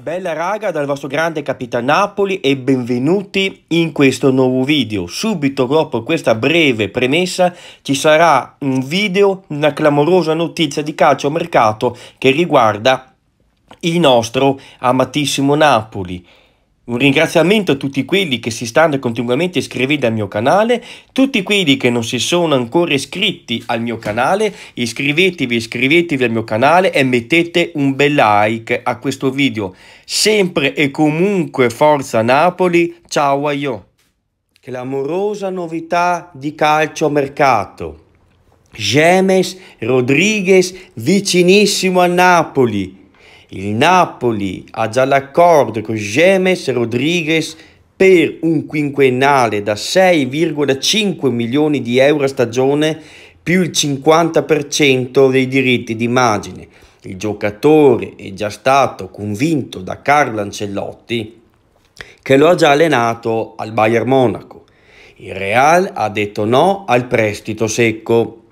Bella raga dal vostro grande capitano Napoli e benvenuti in questo nuovo video. Subito dopo questa breve premessa ci sarà un video, una clamorosa notizia di calcio mercato che riguarda il nostro amatissimo Napoli. Un ringraziamento a tutti quelli che si stanno continuamente iscrivendo al mio canale, tutti quelli che non si sono ancora iscritti al mio canale, iscrivetevi, iscrivetevi al mio canale e mettete un bel like a questo video. Sempre e comunque Forza Napoli, ciao a io. Clamorosa novità di calcio mercato. Gemes Rodriguez vicinissimo a Napoli il Napoli ha già l'accordo con Gemes Rodriguez per un quinquennale da 6,5 milioni di euro a stagione più il 50% dei diritti d'immagine. Il giocatore è già stato convinto da Carlo Ancelotti che lo ha già allenato al Bayern Monaco. Il Real ha detto no al prestito secco,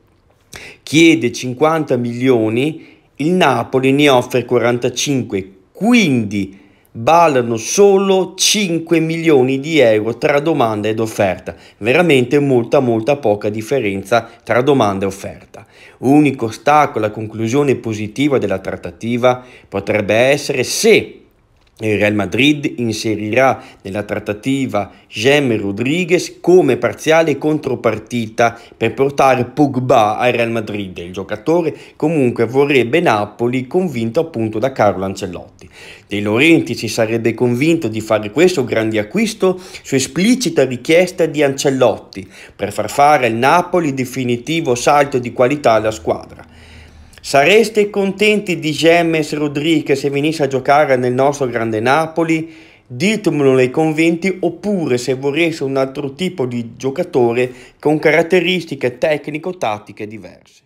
chiede 50 milioni il Napoli ne offre 45, quindi ballano solo 5 milioni di euro tra domanda ed offerta, veramente molta molta poca differenza tra domanda e offerta. Unico ostacolo alla conclusione positiva della trattativa potrebbe essere se il Real Madrid inserirà nella trattativa Gemme Rodriguez come parziale contropartita per portare Pogba al Real Madrid. Il giocatore comunque vorrebbe Napoli, convinto appunto da Carlo Ancelotti. De Laurenti si sarebbe convinto di fare questo grande acquisto su esplicita richiesta di Ancelotti per far fare al Napoli definitivo salto di qualità alla squadra. Sareste contenti di Gemmes Rodriguez se venisse a giocare nel nostro grande Napoli? Ditemelo nei conventi oppure se vorreste un altro tipo di giocatore con caratteristiche tecnico-tattiche diverse.